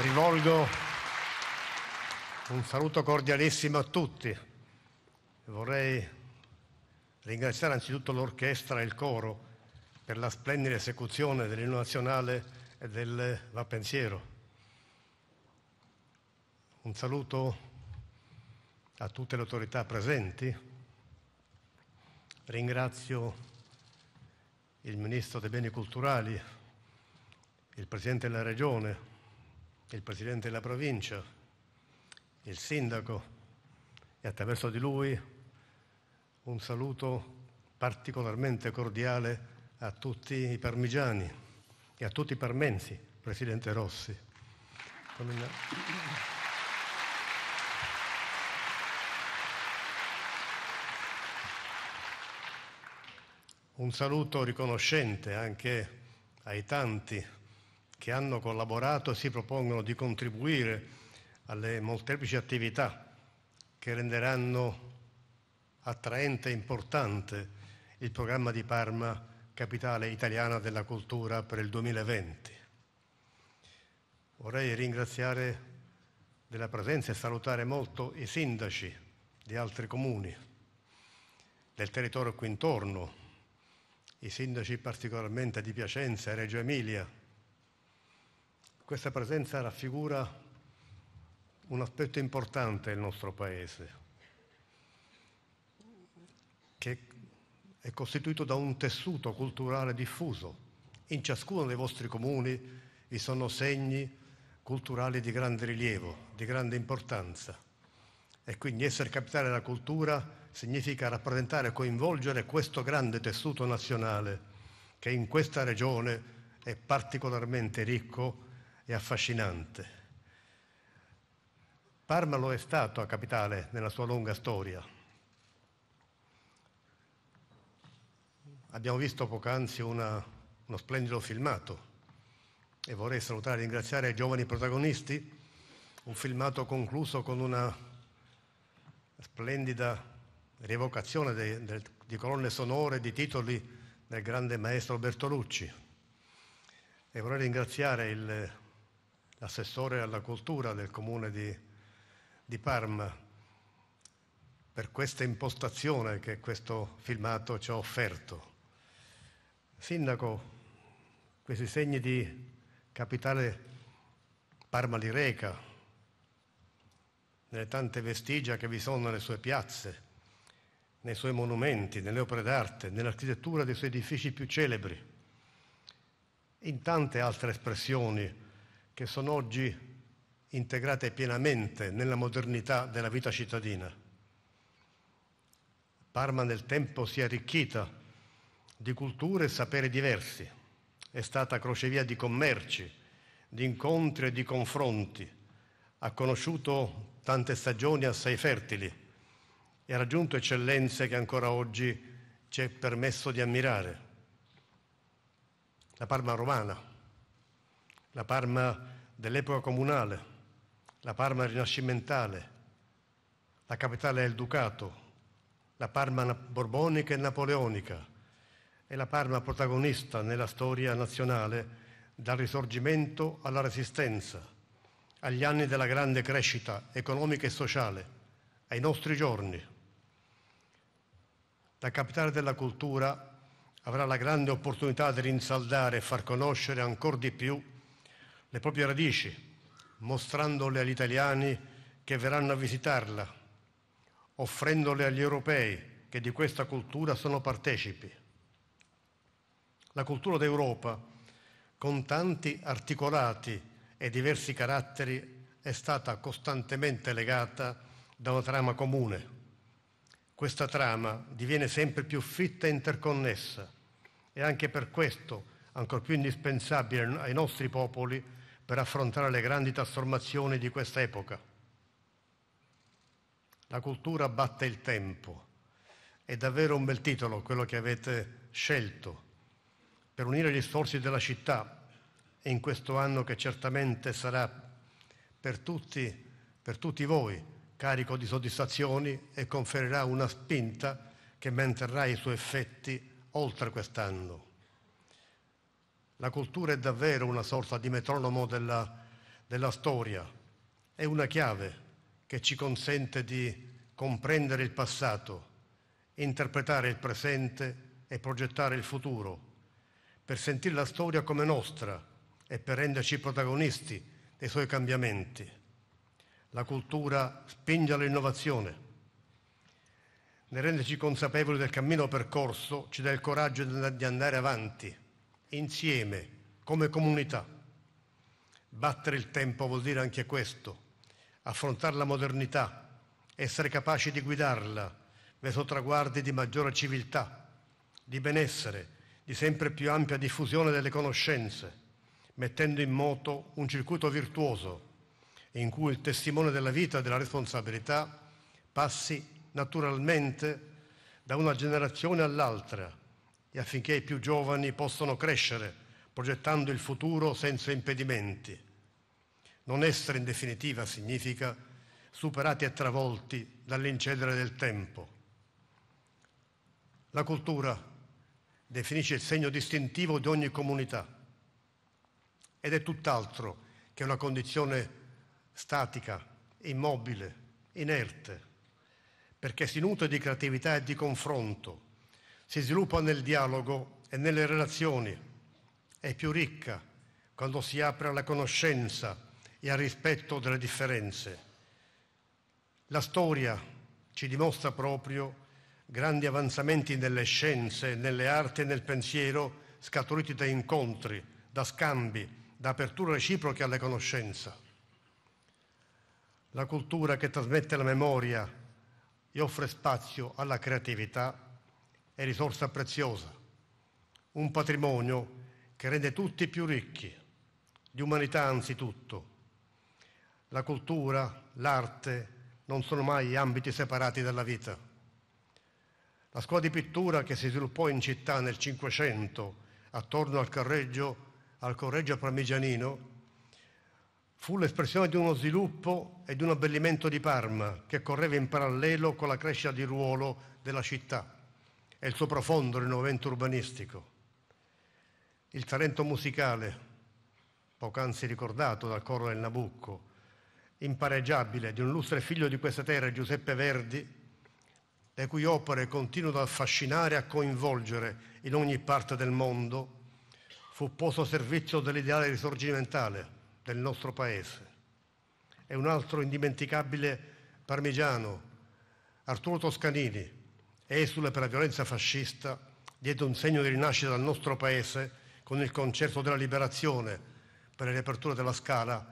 rivolgo un saluto cordialissimo a tutti. Vorrei ringraziare anzitutto l'orchestra e il coro per la splendida esecuzione dell'inno nazionale e del Va Pensiero. Un saluto a tutte le autorità presenti. Ringrazio il Ministro dei Beni Culturali, il Presidente della Regione, il presidente della provincia, il sindaco e attraverso di lui un saluto particolarmente cordiale a tutti i parmigiani e a tutti i parmensi, presidente Rossi. Un saluto riconoscente anche ai tanti che hanno collaborato e si propongono di contribuire alle molteplici attività che renderanno attraente e importante il programma di Parma Capitale Italiana della Cultura per il 2020. Vorrei ringraziare della presenza e salutare molto i sindaci di altri comuni, del territorio qui intorno, i sindaci particolarmente di Piacenza e Reggio Emilia, questa presenza raffigura un aspetto importante del nostro Paese, che è costituito da un tessuto culturale diffuso. In ciascuno dei vostri comuni vi sono segni culturali di grande rilievo, di grande importanza. E quindi essere capitale della cultura significa rappresentare e coinvolgere questo grande tessuto nazionale che in questa regione è particolarmente ricco è affascinante. Parma lo è stato a capitale nella sua lunga storia. Abbiamo visto poc'anzi una, uno splendido filmato e vorrei salutare e ringraziare i giovani protagonisti, un filmato concluso con una splendida rievocazione de, de, di colonne sonore, di titoli del grande maestro Bertolucci. E vorrei ringraziare il l'assessore alla cultura del comune di, di Parma, per questa impostazione che questo filmato ci ha offerto. Sindaco, questi segni di capitale Parma Reca, nelle tante vestigia che vi sono nelle sue piazze, nei suoi monumenti, nelle opere d'arte, nell'architettura dei suoi edifici più celebri, in tante altre espressioni che sono oggi integrate pienamente nella modernità della vita cittadina. Parma nel tempo si è arricchita di culture e saperi diversi, è stata crocevia di commerci, di incontri e di confronti, ha conosciuto tante stagioni assai fertili e ha raggiunto eccellenze che ancora oggi ci è permesso di ammirare. La Parma romana, la Parma dell'epoca comunale, la Parma rinascimentale, la capitale del Ducato, la Parma borbonica e napoleonica e la Parma protagonista nella storia nazionale dal risorgimento alla resistenza, agli anni della grande crescita economica e sociale, ai nostri giorni. La capitale della cultura avrà la grande opportunità di rinsaldare e far conoscere ancora di più le proprie radici, mostrandole agli italiani che verranno a visitarla, offrendole agli europei che di questa cultura sono partecipi. La cultura d'Europa, con tanti articolati e diversi caratteri, è stata costantemente legata da una trama comune. Questa trama diviene sempre più fitta e interconnessa e anche per questo, ancor più indispensabile ai nostri popoli, per affrontare le grandi trasformazioni di questa epoca. La cultura batte il tempo. È davvero un bel titolo quello che avete scelto per unire gli sforzi della città in questo anno che certamente sarà per tutti, per tutti voi carico di soddisfazioni e conferirà una spinta che manterrà i suoi effetti oltre quest'anno. La cultura è davvero una sorta di metronomo della, della storia, è una chiave che ci consente di comprendere il passato, interpretare il presente e progettare il futuro, per sentire la storia come nostra e per renderci protagonisti dei suoi cambiamenti. La cultura spinge all'innovazione. Nel renderci consapevoli del cammino percorso ci dà il coraggio di andare avanti insieme, come comunità. Battere il tempo vuol dire anche questo, affrontare la modernità, essere capaci di guidarla verso traguardi di maggiore civiltà, di benessere, di sempre più ampia diffusione delle conoscenze, mettendo in moto un circuito virtuoso in cui il testimone della vita e della responsabilità passi naturalmente da una generazione all'altra e affinché i più giovani possano crescere, progettando il futuro senza impedimenti. Non essere in definitiva significa superati e travolti dall'incedere del tempo. La cultura definisce il segno distintivo di ogni comunità ed è tutt'altro che una condizione statica, immobile, inerte, perché si nutre di creatività e di confronto si sviluppa nel dialogo e nelle relazioni, è più ricca quando si apre alla conoscenza e al rispetto delle differenze. La storia ci dimostra proprio grandi avanzamenti nelle scienze, nelle arti e nel pensiero scaturiti da incontri, da scambi, da aperture reciproche alle conoscenze. La cultura che trasmette la memoria e offre spazio alla creatività è risorsa preziosa, un patrimonio che rende tutti più ricchi, di umanità anzitutto. La cultura, l'arte non sono mai ambiti separati dalla vita. La scuola di pittura che si sviluppò in città nel Cinquecento attorno al correggio, al correggio parmigianino fu l'espressione di uno sviluppo e di un abbellimento di Parma che correva in parallelo con la crescita di ruolo della città e il suo profondo rinnovamento urbanistico. Il talento musicale, poc'anzi ricordato dal coro del Nabucco, impareggiabile di un lustre figlio di questa terra, Giuseppe Verdi, le cui opere continuano ad affascinare e a coinvolgere in ogni parte del mondo, fu posto a servizio dell'ideale risorgimentale del nostro paese. E un altro indimenticabile parmigiano, Arturo Toscanini, esule per la violenza fascista, diede un segno di rinascita al nostro paese con il concerto della liberazione per la riapertura della Scala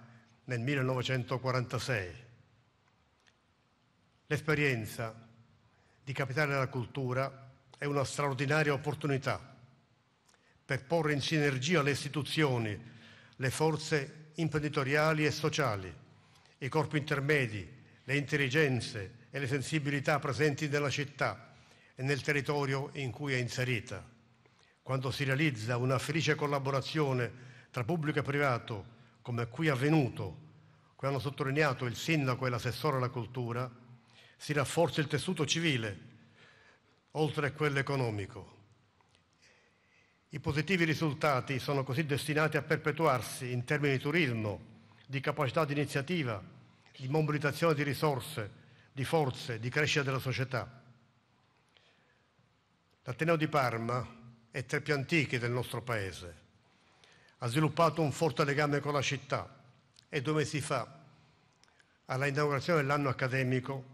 nel 1946. L'esperienza di capitale della cultura è una straordinaria opportunità per porre in sinergia le istituzioni, le forze imprenditoriali e sociali, i corpi intermedi, le intelligenze e le sensibilità presenti nella città e nel territorio in cui è inserita. Quando si realizza una felice collaborazione tra pubblico e privato, come qui è avvenuto, come hanno sottolineato il sindaco e l'assessore alla cultura, si rafforza il tessuto civile, oltre a quello economico. I positivi risultati sono così destinati a perpetuarsi in termini di turismo, di capacità di iniziativa, di mobilitazione di risorse, di forze, di crescita della società. L'Ateneo di Parma è tra i più antichi del nostro paese. Ha sviluppato un forte legame con la città e due mesi fa, alla inaugurazione dell'anno accademico,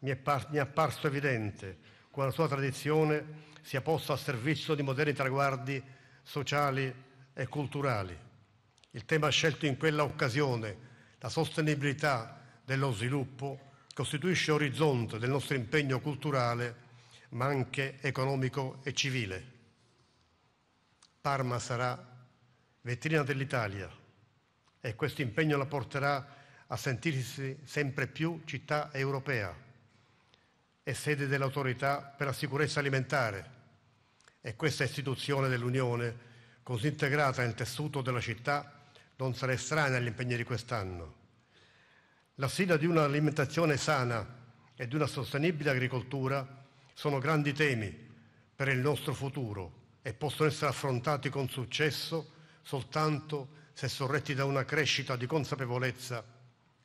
mi è, par- mi è apparso evidente come la sua tradizione sia posta a servizio di moderni traguardi sociali e culturali. Il tema scelto in quella occasione, la sostenibilità dello sviluppo, costituisce orizzonte del nostro impegno culturale ma anche economico e civile. Parma sarà vetrina dell'Italia e questo impegno la porterà a sentirsi sempre più città europea e sede dell'autorità per la sicurezza alimentare e questa istituzione dell'Unione così integrata nel tessuto della città non sarà estranea agli impegni di quest'anno. La sfida di un'alimentazione sana e di una sostenibile agricoltura sono grandi temi per il nostro futuro e possono essere affrontati con successo soltanto se sorretti da una crescita di consapevolezza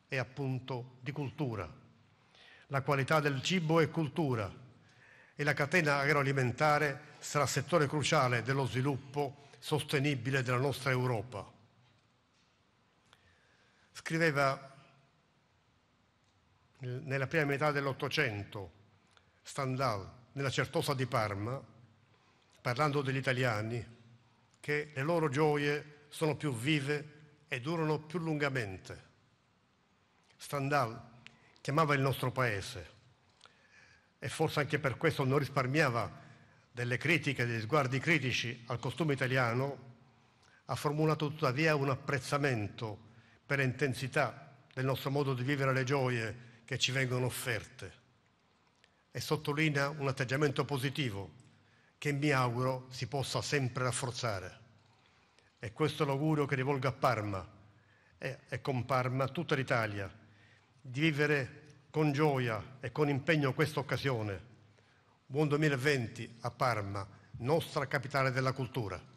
e appunto di cultura. La qualità del cibo è cultura e la catena agroalimentare sarà settore cruciale dello sviluppo sostenibile della nostra Europa. Scriveva nella prima metà dell'Ottocento Stendhal nella Certosa di Parma, parlando degli italiani, che le loro gioie sono più vive e durano più lungamente. Stendhal chiamava il nostro paese e forse anche per questo non risparmiava delle critiche, degli sguardi critici al costume italiano, ha formulato tuttavia un apprezzamento per intensità del nostro modo di vivere le gioie che ci vengono offerte e sottolinea un atteggiamento positivo che mi auguro si possa sempre rafforzare. E questo l'augurio che rivolgo a Parma e, e con Parma tutta l'Italia, di vivere con gioia e con impegno questa occasione. Buon 2020 a Parma, nostra capitale della cultura.